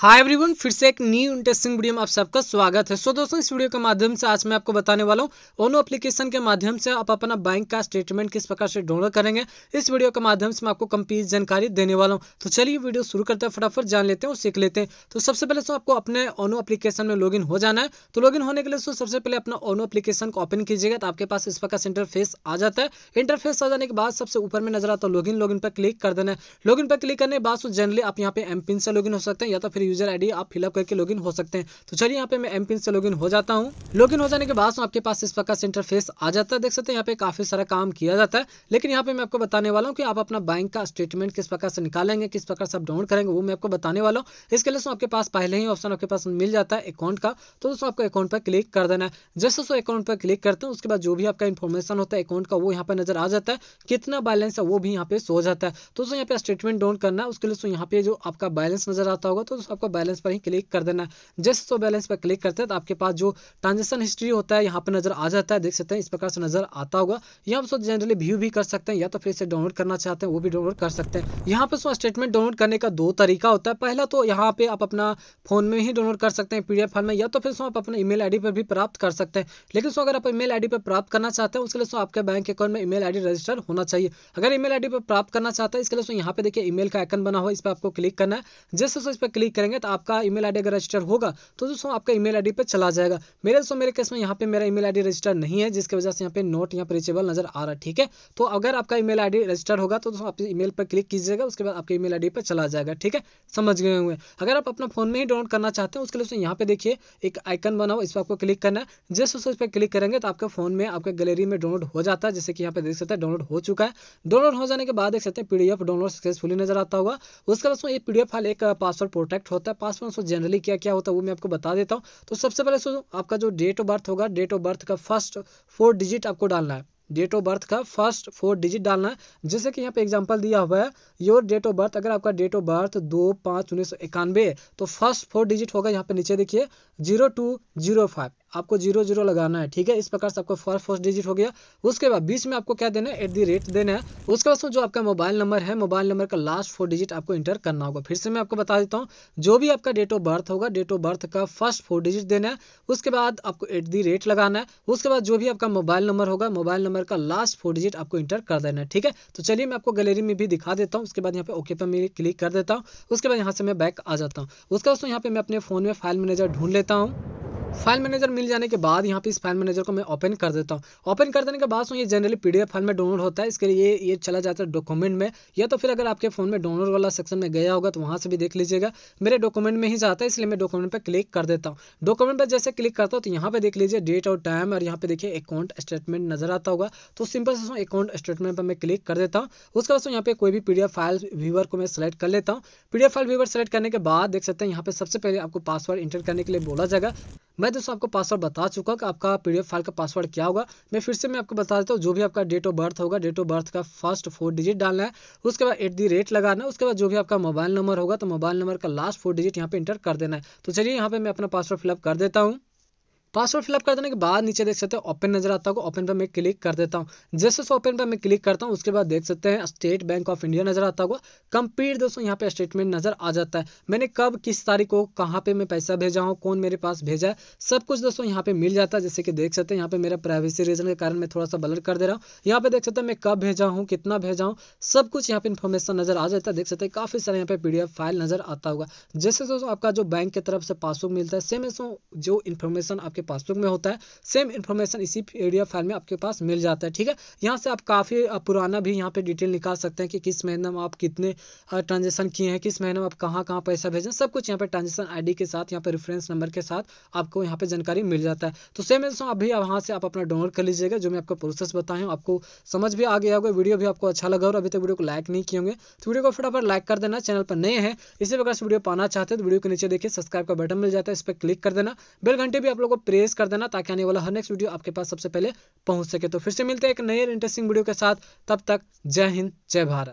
hi everyone फिर से एक न्यू इंटरेस्टिंग वीडियो में आप सबका स्वागत है सो दोस्तों इस वीडियो के माध्यम से आज मैं आपको बताने वाला हूँ ओनो एप्लीकेशन के माध्यम से आप अपना बैंक का स्टेटमेंट किस प्रकार से डाउनलोड करेंगे इस वीडियो के माध्यम से मैं आपको कंप्लीट जानकारी देने वाला हूँ तो चलिए वीडियो शुरू करते हैं फटाफट जान लेते हैं और सीख लेते हैं तो सबसे पहले सो तो आपको अपने ओनो अपलीकेशन में लॉग हो जाना है तो लॉग होने के लिए सो तो सबसे पहले अपना ओनो अपलीकेशन को ओपन कीजिएगा तो आपके पास इस प्रकार से इंटरफेस आ जाता है इंटरफेस आ जाने के बाद सबसे ऊपर में नजर आता है लॉग इन पर क्लिक कर देना है लॉग पर क्लिक करने के बाद जनरली तो आप यहाँ पे एम से लॉग हो सकते हैं या तो फिर यूजर आईडी आप फिलअप करके लॉगिन हो सकते हैं तो चलिए यहाँ पे मैं एम पिन से लॉगिन हो जाता हूँ लॉगिन हो जाने के बाद आपके पास इस प्रकार से इंटरफेस आ जाता है देख सकते हैं यहाँ पे काफी सारा काम किया जाता है लेकिन यहाँ पे मैं आपको बताने वाला हूँ कि आप अपना बैंक का स्टेटमेंट किस प्रकार से निकालेंगे किस प्रकार से आप डाउनलोड करेंगे वो मैं आपको बताने वाला हूँ इसके लिए आपके पास पहले ही ऑप्शन आपके पास मिल जाता है अकाउंट का तो दोस्तों आपको अकाउंट पर क्लिक कर देना है जैसे दोस्तों अकाउंट पर क्लिक करते हैं उसके बाद जो भी आपका इन्फॉर्मेशन होता है अकाउंट का वो यहाँ पर नजर आ जाता है कितना बैलेंस है वो भी यहाँ पे सो जाता है तो दोस्तों यहाँ पे स्टेटमेंट डाउन करना है उसके लिए यहाँ पे जो आपका बैलेंस नजर आता होगा तो आपको बैलेंस पर ही क्लिक कर देना है जस्ट तो बैलेंस पर क्लिक करते हैं तो आपके पास जो ट्रांजेक्शन हिस्ट्री होता है यहाँ पर नजर आ जाता है देख सकते हैं इस प्रकार से नजर आता होगा यहाँ पर जनरली व्यू भी कर सकते हैं या तो फिर इसे डाउनलोड करना चाहते हैं वो भी डाउनलोड कर सकते हैं यहाँ पर सो स्टेटमेंट डाउनलोड करने का दो तरीका होता है पहला तो यहाँ पे आप अपना फोन में ही डाउनलोड कर सकते हैं पीडीएफ फाइल में या तो फिर सो आप अपने ईमेल आईडी पर भी प्राप्त कर सकते हैं लेकिन सो अगर आप ईमेल आईडी पर प्राप्त करना चाहते हैं उसके लिए सो आपके बैंक अकाउंट में ईमेल आईडी रजिस्टर होना चाहिए अगर ईमेल आईडी पर प्राप्त करना चाहते हैं इसके लिए सो यहाँ पे देखिए ईमेल का आइकन बना हुआ इस पर आपको क्लिक करना है जैसे सो इस पर क्लिक करेंगे करेंगे तो आपका ईमेल आईडी अगर रजिस्टर होगा तो दोस्तों आपका ईमेल आईडी पे चला जाएगा मेरे दोस्तों मेरे केस में यहाँ पे मेरा ईमेल आईडी रजिस्टर नहीं है जिसकी वजह से यहाँ पे नोट यहाँ पर रिचेबल नजर आ रहा है ठीक है तो अगर आपका ईमेल आईडी रजिस्टर होगा तो दोस्तों आप ईमेल पर क्लिक कीजिएगा उसके बाद आपके ईमेल आईडी पर चला जाएगा ठीक है समझ गए हुए अगर आप अपना फोन में ही डाउनलोड करना चाहते हैं उसके लिए दोस्तों यहाँ पे देखिए एक आइकन बनाओ इस पर आपको क्लिक करना है जैसे उस पर क्लिक करेंगे तो आपके फोन में आपके गैलरी में डाउनलोड हो जाता है जैसे कि यहाँ पे देख सकते हैं डाउनलोड हो चुका है डाउनलोड हो जाने के बाद देख सकते हैं पीडीएफ डाउनलोड सक्सेसफुली नजर आता होगा उसके बाद दोस्तों ये पीडीएफ फाइल एक पासवर्ड प्रोटेक्ट होता है पासपोर्ट ट्रांसफर जनरली क्या क्या होता है वो मैं आपको बता देता हूँ तो सबसे पहले सो आपका जो डेट ऑफ बर्थ होगा डेट ऑफ बर्थ का फर्स्ट फोर डिजिट आपको डालना है डेट ऑफ बर्थ का फर्स्ट फोर डिजिट डालना है जैसे कि यहाँ पे एग्जांपल दिया हुआ है योर डेट ऑफ बर्थ अगर आपका डेट ऑफ बर्थ दो पाँच उन्नीस सौ इक्यानवे तो फर्स्ट फोर डिजिट होगा यहाँ पे नीचे देखिए जीरो टू जीरो फाइव आपको जीरो जीरो लगाना है ठीक है इस प्रकार से आपको फर्स्ट फर्स्ट डिजिट हो गया उसके बाद बीच में आपको क्या देना है एट दी रेट देना है उसके बाद जो आपका मोबाइल नंबर है मोबाइल नंबर का लास्ट फोर डिजिट आपको इंटर करना होगा फिर से मैं आपको बता देता हूँ जो भी आपका डेट ऑफ बर्थ होगा डेट ऑफ बर्थ का फर्स्ट फोर डिजिट देना है उसके बाद आपको एट दी रेट लगाना है उसके बाद जो भी आपका मोबाइल नंबर होगा मोबाइल नंबर का लास्ट फोर डिजिट आपको इंटर कर देना है ठीक है तो चलिए मैं आपको गैलरी में भी दिखा देता हूँ उसके बाद यहाँ पे ओके पर क्लिक कर देता हूँ उसके बाद यहाँ से मैं बैक आ जाता हूँ उसके बाद यहाँ पे मैं अपने फ़ोन में फाइल मैनेजर ढूंढ लेता हूँ फाइल मैनेजर मिल जाने के बाद यहाँ पे इस फाइल मैनेजर को मैं ओपन कर देता हूँ ओपन कर देने के बाद ये जनरली पी फाइल में डाउनलोड होता है इसके लिए ये चला जाता है डॉक्यूमेंट में या तो फिर अगर आपके फोन में डाउनलोड वाला सेक्शन में गया होगा तो वहाँ से भी देख लीजिएगा मेरे डॉक्यूमेंट में ही जाता है इसलिए मैं डॉक्यूमेंट पर क्लिक कर देता हूँ डॉक्यूमेंट पर जैसे क्लिक करता हूँ तो यहाँ पे देख लीजिए डेट और टाइम और यहाँ पे देखिए अकाउंट स्टेटमेंट नजर आता होगा तो सिंपल से अकाउंट स्टेटमेंट पर मैं क्लिक कर देता हूँ उसके बाद यहाँ पे कोई भी पीडीएफ फाइल व्यूवर को मैं सेलेक्ट कर लेता हूँ पीडीएफ फाइल व्यूवर सेलेक्ट करने के बाद देख सकते हैं यहाँ पे सबसे पहले आपको पासवर्ड इंटर करने के लिए बोला जाएगा मैं दोस्तों आपको पासवर्ड बता चुका कि आपका पी फाइल का पासवर्ड क्या होगा मैं फिर से मैं आपको बता देता हूँ जो भी आपका डेट ऑफ बर्थ होगा डेट ऑफ बर्थ का फर्स्ट फोर डिजिट डालना है उसके बाद एट दी रेट लगाना है उसके बाद जो भी आपका मोबाइल नंबर होगा तो मोबाइल नंबर का लास्ट फोर डिजिट यहाँ पे इंटर कर देना है तो चलिए यहाँ पर मैं अपना पासवर्ड फिलअप कर देता हूँ पासवर्ड फिलअप कर देने के बाद नीचे देख सकते हैं ओपन नजर आता होगा ओपन पर मैं क्लिक कर देता हूँ जैसे ओपन पर मैं क्लिक करता हूँ उसके बाद देख सकते हैं स्टेट बैंक ऑफ इंडिया नजर आता होगा कंप्लीट दोस्तों यहाँ पे स्टेटमेंट नजर आ जाता है मैंने कब किस तारीख को कहाँ पे मैं पैसा भेजा हूँ कौन मेरे पास भेजा है सब कुछ दोस्तों यहाँ पे मिल जाता है जैसे कि देख सकते हैं यहाँ पे मेरा प्राइवेसी रीजन के कारण मैं थोड़ा सा बलर कर दे रहा हूँ यहाँ पे देख सकते हैं मैं कब भेजा हूँ कितना भेजा हूँ सब कुछ यहाँ पे इन्फॉर्मेशन नजर आ जाता है देख सकते हैं काफी सारे यहाँ पे पी फाइल नजर आता होगा जैसे दोस्तों आपका जो बैंक की तरफ से पासबुक मिलता है सेम जो इन्फॉर्मेशन आपके आपके पासबुक में होता है सेम इन्फॉर्मेशन इसी पीडीएफ फाइल में आपके पास मिल जाता है ठीक है यहाँ से आप काफ़ी पुराना भी यहाँ पे डिटेल निकाल सकते हैं कि किस महीने में आप कितने ट्रांजेक्शन किए हैं किस महीने में आप कहाँ कहाँ पैसा भेजें सब कुछ यहाँ पर ट्रांजेक्शन आई के साथ यहाँ पर रेफरेंस नंबर के साथ आपको यहाँ पर जानकारी मिल जाता है तो सेम दोस्तों अभी वहाँ से आप अपना डाउनलोड कर लीजिएगा जो मैं आपको प्रोसेस बताया हूँ आपको समझ भी आ गया होगा वीडियो भी आपको अच्छा लगा और अभी तक वीडियो को लाइक नहीं किए होंगे तो वीडियो को फटाफट लाइक कर देना चैनल पर नए हैं इसी प्रकार से वीडियो पाना चाहते हैं तो वीडियो के नीचे देखिए सब्सक्राइब का बटन मिल जाता है इस पर क्लिक कर देना बेल घंटे भी आप लोगों को प्रेस कर देना ताकि आने वाला हर नेक्स्ट वीडियो आपके पास सबसे पहले पहुंच सके तो फिर से मिलते हैं एक नए इंटरेस्टिंग वीडियो के साथ तब तक जय हिंद जय भारत